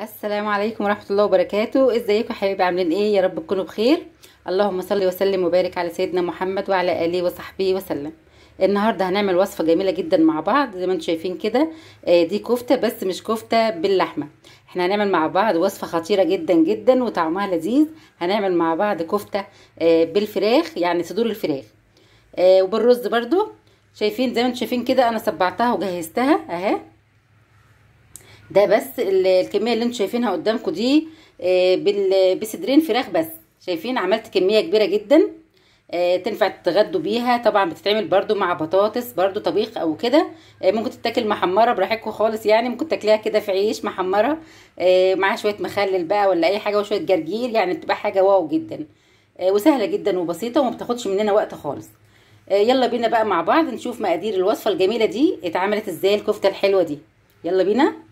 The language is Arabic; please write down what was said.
السلام عليكم ورحمه الله وبركاته ازيكم حبايبي عاملين ايه يا رب تكونوا بخير اللهم صل وسلم وبارك على سيدنا محمد وعلى اله وصحبه وسلم النهارده هنعمل وصفه جميله جدا مع بعض زي ما انتم شايفين كده آه، دي كفته بس مش كفته باللحمه احنا هنعمل مع بعض وصفه خطيره جدا جدا وطعمها لذيذ هنعمل مع بعض كفته آه، بالفراخ يعني صدور الفراخ آه، وبالرز برضو شايفين زي ما انتم شايفين كده انا صبعتها وجهزتها اهي ده بس الكميه اللي انتوا شايفينها قدامكم دي آه، بصدرين فراخ بس شايفين عملت كميه كبيره جدا آه، تنفع تتغدوا بيها طبعا بتتعمل برده مع بطاطس برده طبيخ او كده آه، ممكن تتاكل محمره براحتكم خالص يعني ممكن تاكليها كده في عيش محمره مع شويه مخلل بقى ولا اي حاجه وشويه جرجير يعني بتبقى حاجه واو جدا وسهله جدا وبسيطه وما بتاخدش مننا وقت خالص يلا بينا بقى مع بعض نشوف مقادير الوصفه الجميله دي اتعملت ازاي الكفته الحلوه دي يلا بينا